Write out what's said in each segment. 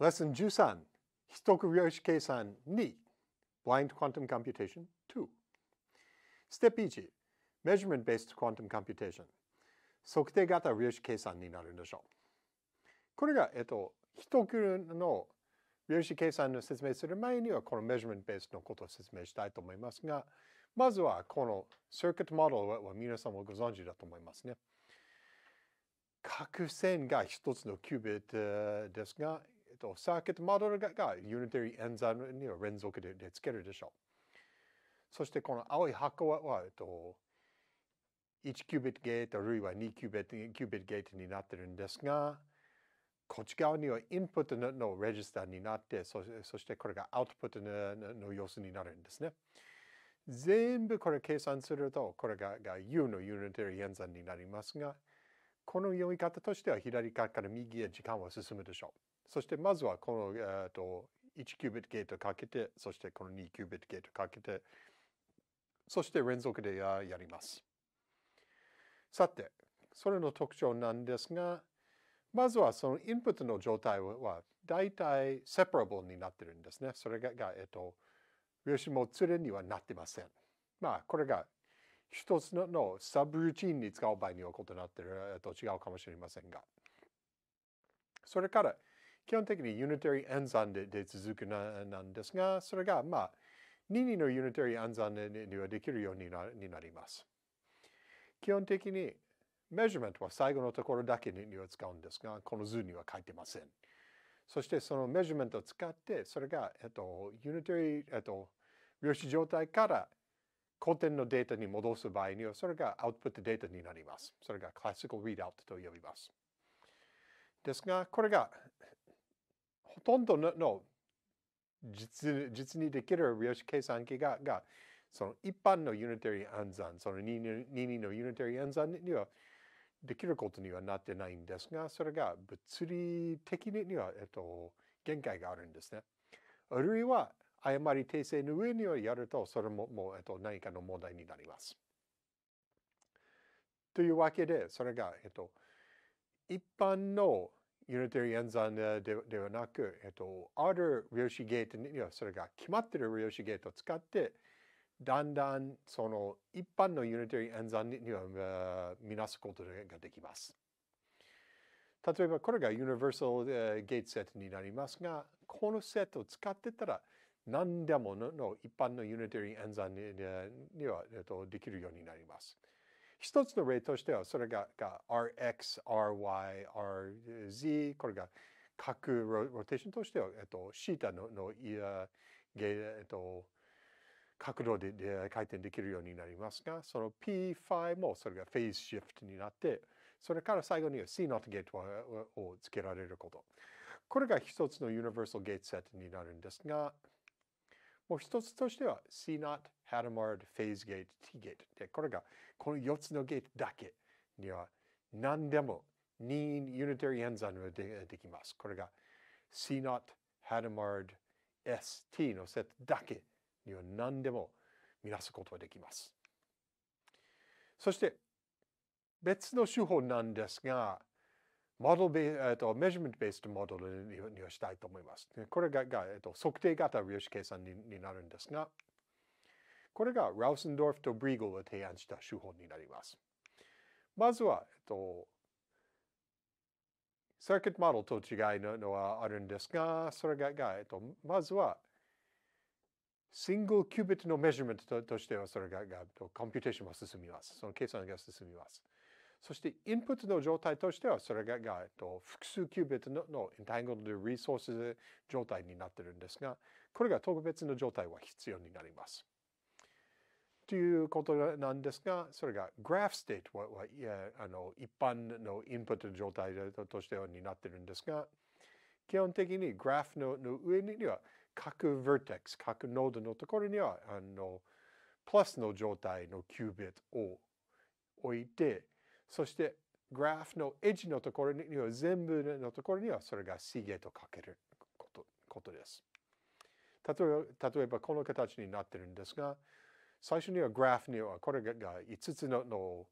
レッスン13、ひとくよし計算2、Blind Quantum Computation 2。ステップ1、Measurement Based Quantum Computation。測定型粒子計算になるんでしょう。これが、えっと、ひとくの粒子計算の説明する前には、この Measurement Based のことを説明したいと思いますが、まずは、この Circuit Model は皆さんもご存知だと思いますね。角線が一つのキュービットですが、と、サーキットモデルがが Unitary 演算には連続ででつけるでしょう。そしてこの青い箱は、はえっと、1キュービットゲートあるいは2キュービットキュービットゲートになってるんですが、こっち側にはインプットのレジスターになってそ、そしてこれがアウトプットの様子になるんですね。全部これ計算すると、これがが U の Unitary 演算になりますが、この読み方としては左側から右へ時間は進むでしょう。そしてまずはこの、えーと、1キュービットゲートかけて、そしてこの2キュービットゲートかけて、そして連続でやります。さて、それの特徴なんですが、まずはそのインプットの状態は大体セパラブルになってるんですね。それが、えっと、量しも連れにはなってません。まあ、これが一つのサブルーチンに使う場合には異なってる、えっと、違うかもしれませんが。それから、基本的に Unitary 暗算で続くなんですが、それが、まあ、任意の Unitary 暗算にはできるようになります。基本的に、メジュメントは最後のところだけには使うんですが、この図には書いてません。そしてそのメジュメントを使って、それが、えっと、Unitary、えっと、量子状態から古典のデータに戻す場合には、それがアウトプットデータになります。それがクラシックリー d o ウトと呼びます。ですが、これがほとんどのの実実にできる量子計算機ががその一般のユニタリー暗算その22のユニタリー暗算にはできることにはなってないんですがそれが物理的には、えっと、限界があるんですね。あるいは誤り訂正の上にはやるとそれももう、えっと、何かの問題になります。というわけでそれが、えっと、一般のユニテ t リ r y 演算でではなく、えっと、ある量子ゲートにはそれが決まっている量子ゲートを使ってだんだんその一般のユニテ t リ r y 演算にはみなすことができます。例えばこれがユニバーサルゲートセットになりますがこのセットを使ってたら何でもの一般のユニテ t リ r y 演算には、えっと、できるようになります。一つの例としてはそれがが RXRYRZ これが各ローテーションとしては、えっと、シータののいや、えっと、角度でで回転できるようになりますが、その P5 もそれがフェーズシフトになって、それから最後には C ノットゲートをつけられること。これが一つのユニバーサルゲートセットになるんですが、もう一つとしては CNOT、HADAMARD、Phase Gate、T Gate で、これがこの4つのゲートだけには何でも任意 Unitary Enzyme がでできます。これが CNOT、HADAMARD、ST のセットだけには何でも見なすことができます。そして別の手法なんですが、モデルベえっと、メジュメントベースのモデルにしたいと思います。これがが、えっと、測定型量子計算にになるんですが、これがラウスンドルフとブリーゴが提案した手法になります。まずは、えっと、サーキットモデルと違いのはあるんですが、それがが、えっと、まずは、シングルキュービットのメジュメントとしては、それがが、コンピューテーションが進みます。その計算が進みます。そしてインプットの状態としてはそれがえっと、複数キュービットのの entangled resources 状態になってるんですがこれが特別の状態は必要になります。ということなんですがそれがグラフステートははいやあの一般のインプットの状態としてはになってるんですが基本的にグラフのの上には各 vertex 各ノードのところにはあのプラスの状態のキュービットを置いてそしてグラフのエッジのところには全部のところにはそれがシゲとかけることことです。例えば例えばこの形になってるんですが最初にはグラフにはこれが5つのの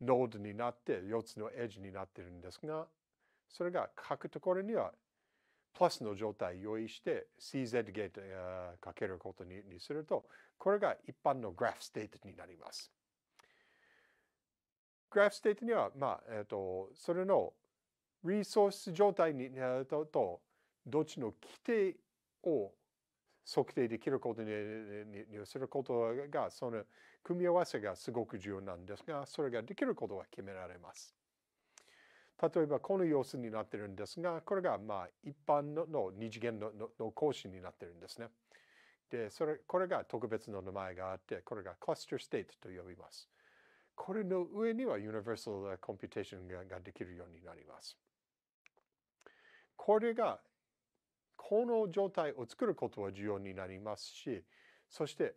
ノードになって4つのエッジになってるんですがそれが書くところにはプラスの状態用意して CZ ゲートかけることにするとこれが一般のグラフステートになります。グラフステートには、まあえーと、それのリソース状態になるとどっちの規定を測定できることにすることがその組み合わせがすごく重要なんですがそれができることは決められます。例えばこの様子になってるんですがこれがまあ一般の二次元のの格子になってるんですね。でそれこれが特別の名前があってこれがクラスターステートと呼びます。これの上には Universal Computation がができるようになります。これが、この状態を作ることは重要になりますし、そして、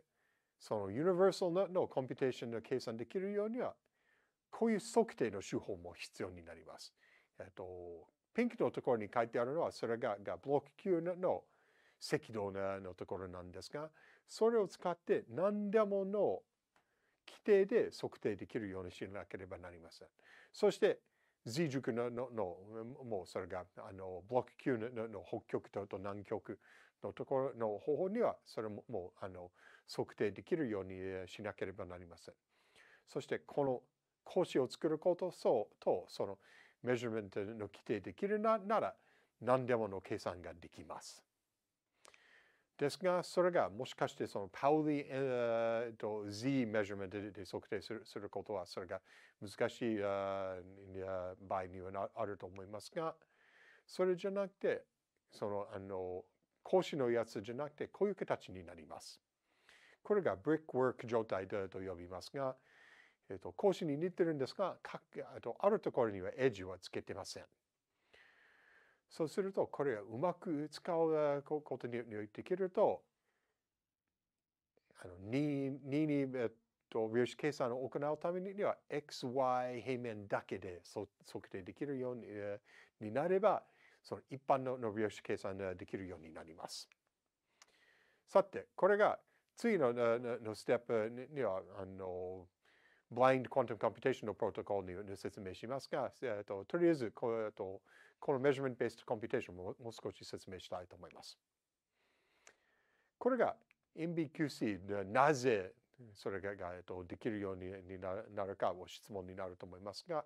その Universal のコンピュテーションの計算できるようには、こういう測定の手法も必要になります。えっと、ピンクのところに書いてあるのは、それががブロック級の赤道のところなんですが、それを使って何でもの規定で測定できるようにしなければなりません。そして、Z 軸ののもうそれがあのブロック級のの北極とと南極のところの方法にはそれももうあの測定できるようにしなければなりません。そしてこの格子を作ることそうとそのメジュメントの規定できるなら何でもの計算ができます。ですが、それがもしかしてそのパウリ、えー、と Z メジュメントで測定するすることは、それが難しい場合にはあると思いますが、それじゃなくて、その、あの、講師のやつじゃなくて、こういう形になります。これがブリックワーク状態だと呼びますが、えっ、ー、と、講師に似てるんですが、かあとあるところにはエッジはつけてません。そうするとこれをうまく使うことによってきるとあの 2, 2に、えっと、量子計算を行うためには xy 平面だけで測定できるように,、えになればその一般のの量子計算ができるようになります。さてこれが次ののステップにはあの blind quantum computation のプロトコルに説明しますが、えっと、とりあえずこう、えっとこのメジュメントベースコンピュテーションももう少し説明したいと思います。これが MBQC でなぜそれが、えっと、できるようになるかを質問になると思いますが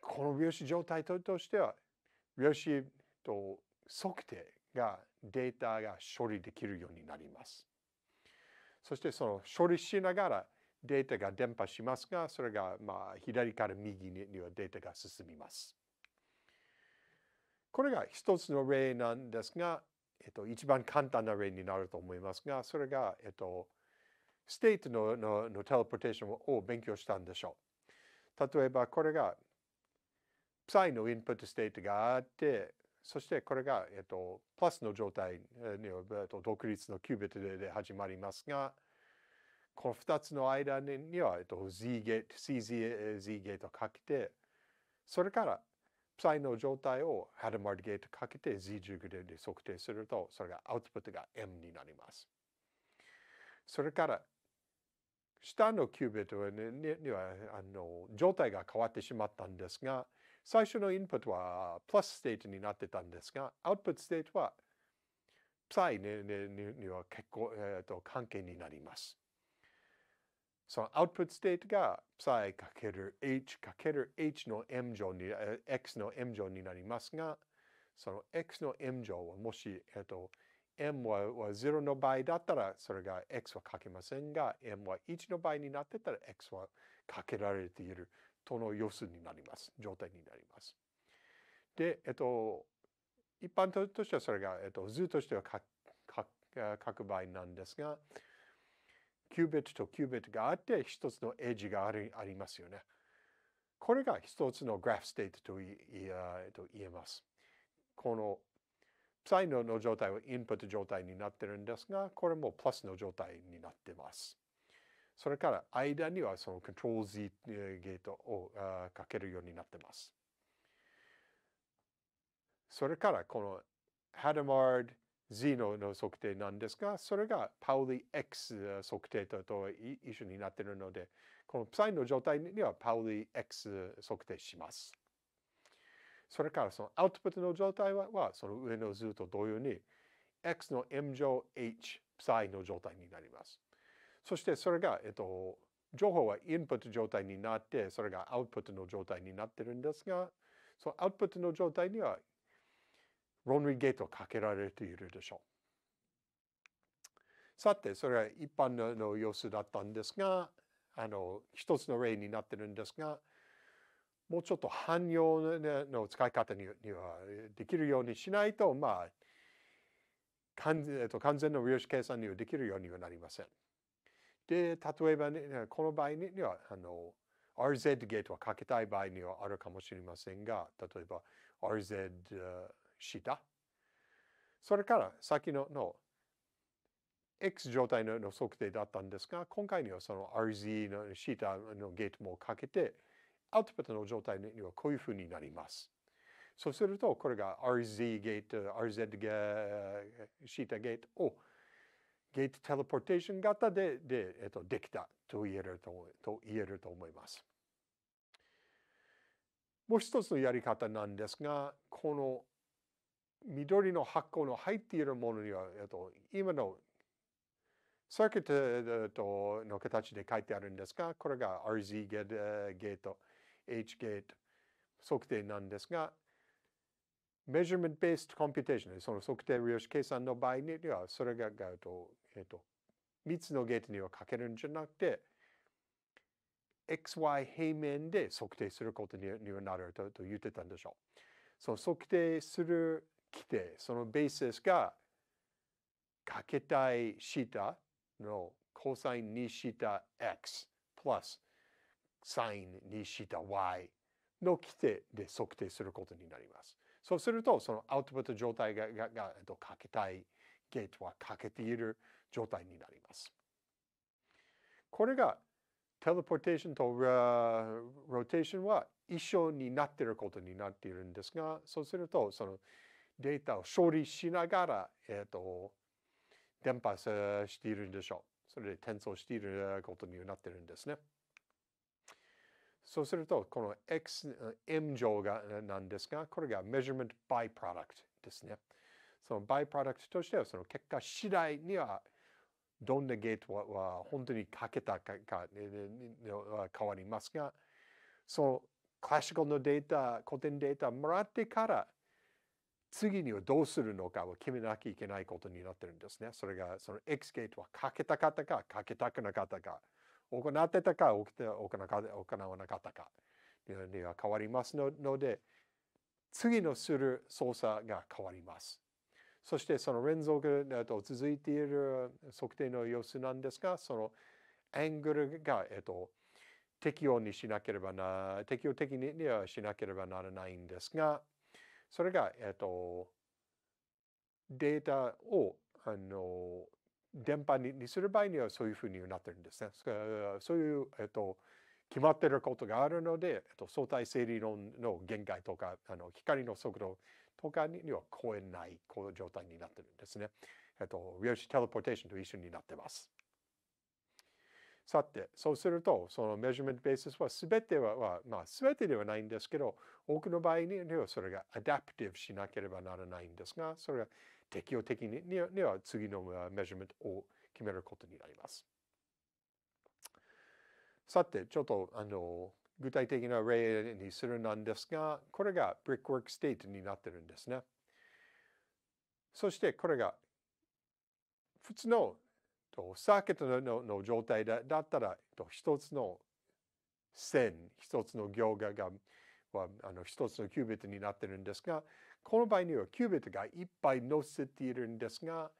この量子状態としては量子と測定がデータが処理できるようになります。そしてその処理しながらデータが伝播しますが、それがまあ左から右にはデータが進みます。これが一つの例なんですが、えっと、一番簡単な例になると思いますが、それが、えっと、ステートのののテレポテーションを勉強したんでしょう。例えば、これが、プサイのインプットステートがあって、そしてこれが、えっと、プラスの状態、えっと、独立のキュービットで始まりますが、この2つの間には、えっと、Z ゲート、CZ ゲートかけて、それから、psi の状態を hadamard ゲートかけて z 軸で測定すると、それがアウトプットが M になります。それから、下のキュービットにはあの状態が変わってしまったんですが、最初のインプットはプラスステートになってたんですが、アウトプットステートは psi には結構、えっと関係になります。そのアウトプットステートが psi×h×h の m 乗に、x の m 乗になりますが、その x の m 乗はもし、えっと、m は0の場合だったら、それが x はかけませんが、m は1の場合になってたら、x はかけられているとの様子になります。状態になります。で、えっと、一般としてはそれが、えっと、図としては書く場合なんですが、キュービットとキュービットがあって一つのエッジがありありますよね。これが一つのグラフステートといいと言えます。この ψ の状態はインプット状態になってるんですが、これもプラスの状態になってます。それから間にはその Ctrl-Z ゲートをかけるようになってます。それからこの Hadamard Z のの測定なんですが、それがパウリ X 測定とと一緒になっているので、この s i の状態にはパウリ X 測定します。それからそのアウトプットの状態はその上の図と同様に x の m 乗 h Psi の状態になります。そしてそれが、えっと、情報はインプット状態になってそれがアウトプットの状態になってるんですがそのアウトプットの状態にはロンリーゲートをかけられているでしょう。さて、それは一般の様子だったんですが、あの、一つの例になってるんですが、もうちょっと汎用の使い方にはできるようにしないと、まあ、完全と完全の量子計算にはできるようにはなりません。で、例えば、ね、この場合には、あの、RZ ゲートをかけたい場合にはあるかもしれませんが、例えば RZ、した。それから先のの X 状態の測定だったんですが、今回にはその RZ のシータのゲートもかけて、アウトプットの状態にはこういうふうになります。そうすると、これが RZ ゲート、RZ ゲータゲートをゲートテレポーテーション型でで,、えっと、できたと言えるとと言えると思います。もう一つのやり方なんですが、この緑の箱の入っているものには、えっと、今のサーキットの形で書いてあるんですが、これが RZ ゲート、H ゲート、測定なんですが、measurement based computation、その測定量子計算の場合には、それが、えっと、3つのゲートにはかけるんじゃなくて、XY 平面で測定することにはなると言ってたんでしょう。その測定する来てそのベーシスがかけたい下の cosine にし x プラス sin にした y の規定で測定することになります。そうするとそのアウトプット状態がががかけたいゲートはかけている状態になります。これがテレポーテーションとローテーションは一緒になっていることになっているんですが、そうすると、そのデータを処理しながら、えっ、ー、と、伝播しているんでしょう。それで転送していることになってるんですね。そうすると、この X、M 乗がなんですが、これが measurement byproduct ですね。その byproduct としては、その結果次第には、どんなゲートは本当にかけたかか変わりますが、そのクラシカルのデータ、古典データもらってから、次にはどうするのかを決めなきゃいけないことになってるんですね。それが、その X ゲートはかけたかったか、かけたくなかったか、行ってたか、起きて行わなかったかには変わりますので、次のする操作が変わります。そしてその連続と続いている測定の様子なんですが、そのアングルが、えっと、適用にしなければな、適用的にはしなければならないんですが、それが、えっと、データを、あの、電波にする場合にはそういうふうになってるんですね。そういう、えっと、決まってることがあるので、えっと、相対性理論の限界とか、あの、光の速度とかには超えないこう状態になってるんですね。えっと、量子テレポーテーションと一緒になってます。さて、そうすると、そのメジュメントベースは全ては、まあ全てではないんですけど、多くの場合にはそれがアダプティブしなければならないんですが、それが適用的にには次のメジュメントを決めることになります。さて、ちょっとあの具体的な例にするなんですが、これがブリックワークステ t トになってるんですね。そしてこれが普通のとサーキットのの状態だだったら、と一つの線、一つの行ががはあの一つのキュービットになってるんですが、この場合にはキュービットがいっぱい乗せているんですが、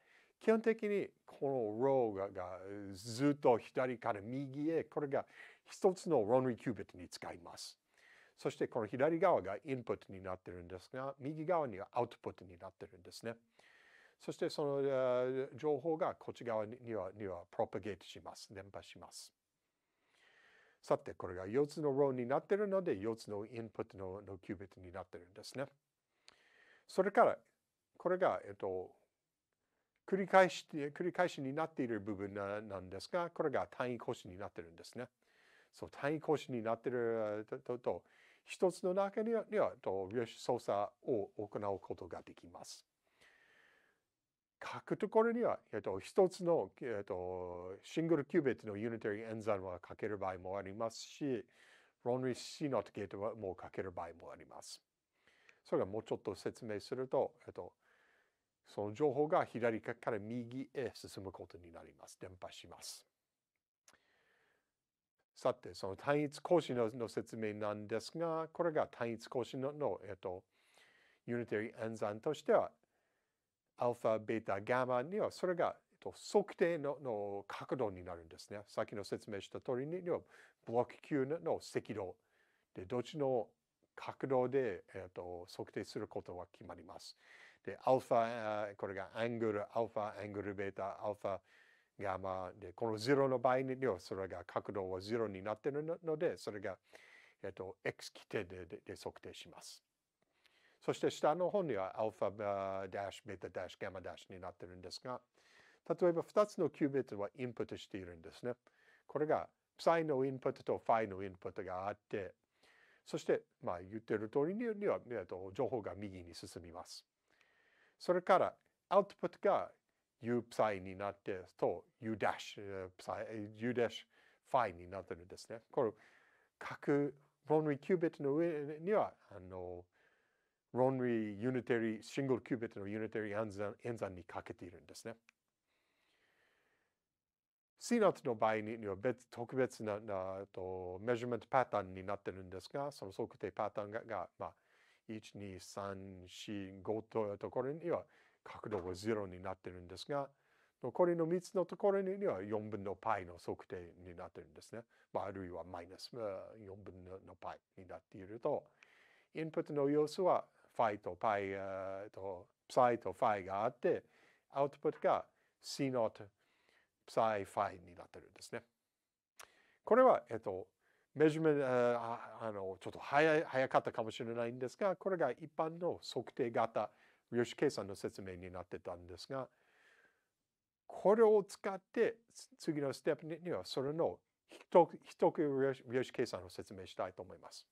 基本的にこのローがずっと左から右へ、これが一つのロンリーキュービットに使います。そしてこの左側がインプットになってるんですが、右側にはアウトプットになってるんですね。そしてその情報がこっち側にはにはプロパゲートします。伝播します。さて、これが4つのローになっているので、4つのインプットののキュービットになっているんですね。それから、これが、えっと、繰り返し、繰り返しになっている部分なんですが、これが単位格子になっているんですね。そう、単位格子になっていると、と、一つの中には、にはと、量子操作を行うことができます。書くところには、えっと、一つの、えっと、シングルキュービットのユニタリー演算は書ける場合もありますし、ロンリーットゲートはもう書ける場合もあります。それがもうちょっと説明すると、えっと、その情報が左から右へ進むことになります。伝播します。さて、その単一格子のの説明なんですが、これが単一格子のの、えっと、ユニタリー演算としてはアルファ、ベータ、ガマにはそれが測定のの角度になるんですね。さっきの説明した通りにはブロック級の赤道でどっちの角度で、えーと、測定することは決まります。で、アルファ、これがアングル、アルファ、アングル、ベータ、アルファ、ガマで、この0の場合にはそれが角度は0になっているので、それが、えーと、と X 規定ででで測定します。そして下の方にはアルファダッシュ、ベタダッシュ、ガマダッシュになってるんですが、例えば2つのキュービットはインプットしているんですね。これが、サイのインプットとファイのインプットがあって、そして、まあ言ってる通りには、えっと、情報が右に進みます。それから、アウトプットが U ψ サイになってと U ダッシュ、U ダッシュファイになってるんですね。これ、各、ロンリーキュービットの上には、あの、論理、ユニテリー、シングルキュービットのユニテリー演算演算にかけているんですね。シナットの場合には別特別ななとメジャーメントパターンになってるんですが、その測定パターンがが、まあ、1、2、3、4、5というところには角度は0になってるんですが、残りの3つのところには4分の π の測定になってるんですね。まあ、あるいはマイナス4分の π になっていると、インプットの様子はファイとパイ、えー、とサイとファイがあって、アウトプットが C ノート、サイ、ファイになってるんですね。これは、えっと、メジュメント、あの、ちょっと早早かったかもしれないんですが、これが一般の測定型、量子計算の説明になってたんですが、これを使って次のステップにはそれの一区量子計算を説明したいと思います。